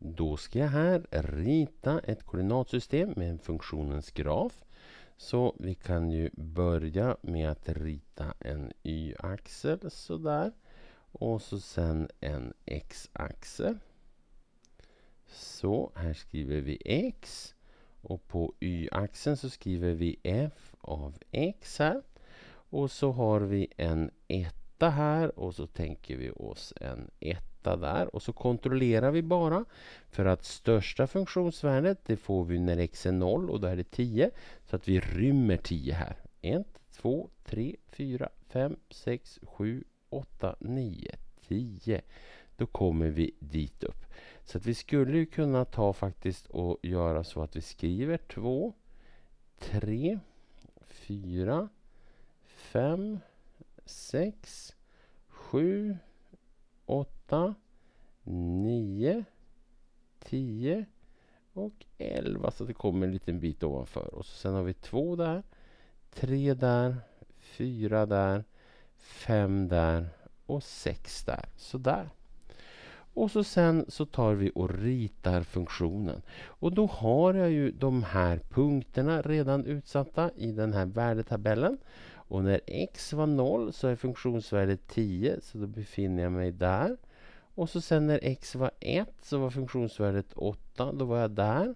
Då ska jag här rita ett koordinatsystem med funktionens graf. Så vi kan ju börja med att rita en y-axel sådär. Och så sen en x-axel. Så här skriver vi x. Och på y-axeln så skriver vi f av x här. Och så har vi en 1 åtta här och så tänker vi oss en etta där och så kontrollerar vi bara för att största funktionsvärdet det får vi när x är 0 och då är det 10 så att vi rymmer 10 här. 1, 2, 3, 4, 5, 6, 7, 8, 9, 10 då kommer vi dit upp. Så att vi skulle kunna ta faktiskt och göra så att vi skriver 2, 3, 4, 5, 6, 7, 8, 9, 10 och 11 så det kommer en liten bit ovanför. Och så sen har vi 2 där, 3 där, 4 där, 5 där och 6 där. Sådär! Och så sen så tar vi och ritar funktionen. Och då har jag ju de här punkterna redan utsatta i den här värdetabellen. Och när x var 0 så är funktionsvärdet 10 så då befinner jag mig där. Och så sen när x var 1 så var funktionsvärdet 8, då var jag där.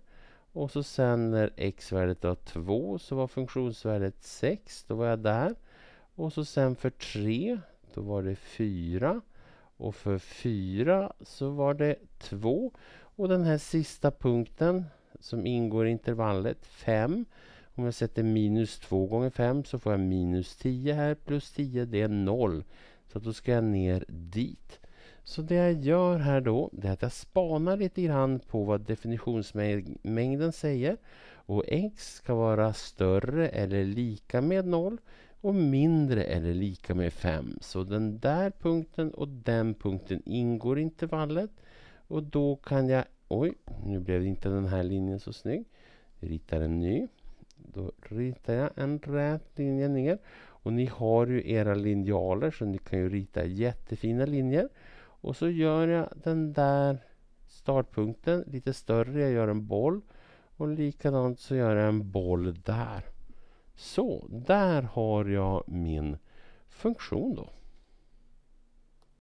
Och så sen när x-värdet var 2 så var funktionsvärdet 6, då var jag där. Och så sen för 3, då var det 4. Och för 4 så var det 2. Och den här sista punkten som ingår i intervallet 5 om jag sätter minus 2 gånger 5 så får jag minus 10 här plus 10 det är 0. Så då ska jag ner dit. Så det jag gör här då det är att jag spanar lite grann på vad definitionsmängden säger. Och x ska vara större eller lika med 0 och mindre eller lika med 5. Så den där punkten och den punkten ingår i intervallet. Och då kan jag... Oj, nu blev inte den här linjen så snygg. Jag ritar en ny. Då ritar jag en rät linje ner. Och ni har ju era linjaler så ni kan ju rita jättefina linjer. Och så gör jag den där startpunkten lite större. Jag gör en boll. Och likadant så gör jag en boll där. Så, där har jag min funktion då.